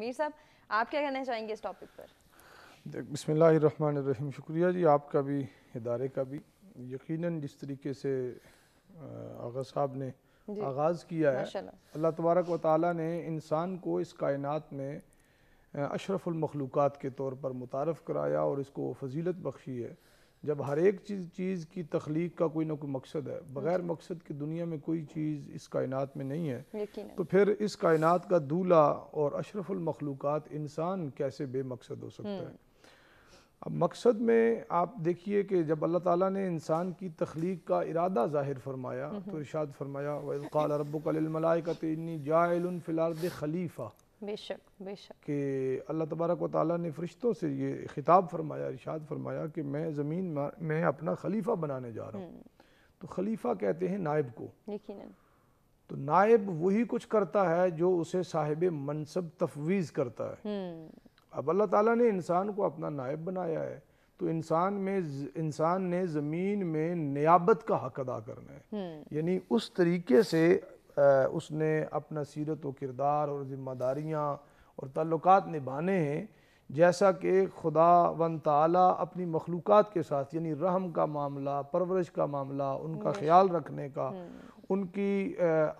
मीर साहब आप क्या कहना चाहेंगे इस टॉपिक पर बिसमीम शुक्रिया जी आपका भी इदारे का भी यकीनन जिस तरीके से आगा साहब ने आगाज़ किया है अल्लाह तबारक व ताली ने इंसान को इस कायन में अशरफुलमखलूक़ात के तौर पर मुतारफ़ कराया और इसको फजीलत बख्शी है जब हर एक चीज़ चीज़ की तख्लीक का कोई ना कोई मकसद है बग़ैर मकसद की दुनिया में कोई चीज़ इस कायनात में नहीं है तो फिर इस कायनात का दूल्हा और अशरफुलमखलूक़ात इंसान कैसे बेमकसद हो सकता है हम्म। अब मकसद में आप देखिए कि जब अल्लाह ताला ने इंसान की तख्लीक का इरादा ज़ाहिर फरमाया हम्म। तो इर्शाद फरमाया वक़ाल रब्बुकमलाकत इन्नी जायल फ़िलार्द खलीफ़ा बेशक बेशक कि अल्लाह तबारक व ताली ने फ़रिश्तों से ये खिताब फरमाया इर्शाद फरमाया कि मैं ज़मीन मैं अपना खलीफा बनाने जा रहा हूँ हम्म। तो खलीफा कहते हैं नायब को यकीनन तो नायब वही कुछ करता है जो उसे साहिब मनसब तफवीज़ करता है हम्म। अब अल्लाह ताला ने इंसान को अपना नायब बनाया है तो इंसान में इंसान ने ज़मीन में नियाबत का हक अदा करना है हम्म। यानी उस तरीके से उसने अपना सीरत व किरदार और ज़िम्मेदारियाँ और तल्लक़ात निभाने हैं जैसा कि खुदा वन ताली अपनी मखलूक़ के साथ यानी रहम का मामला परवरिश का मामला उनका ख्याल रखने का हम्म। उनकी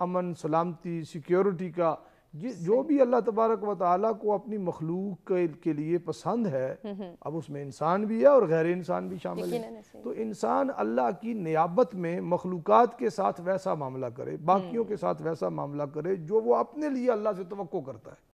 अमन सलामती सिक्योरिटी का जो भी अल्लाह तबारक व को अपनी मखलूक के, के लिए पसंद है हम्म, हम्म। अब उसमें इंसान भी है और गैर इंसान भी शामिल है तो इंसान अल्लाह की नियाबत में मखलूक के साथ वैसा मामला करे हम्म। बाकियों के साथ वैसा मामला करे जो वो अपने लिए अल्लाह से तो करता है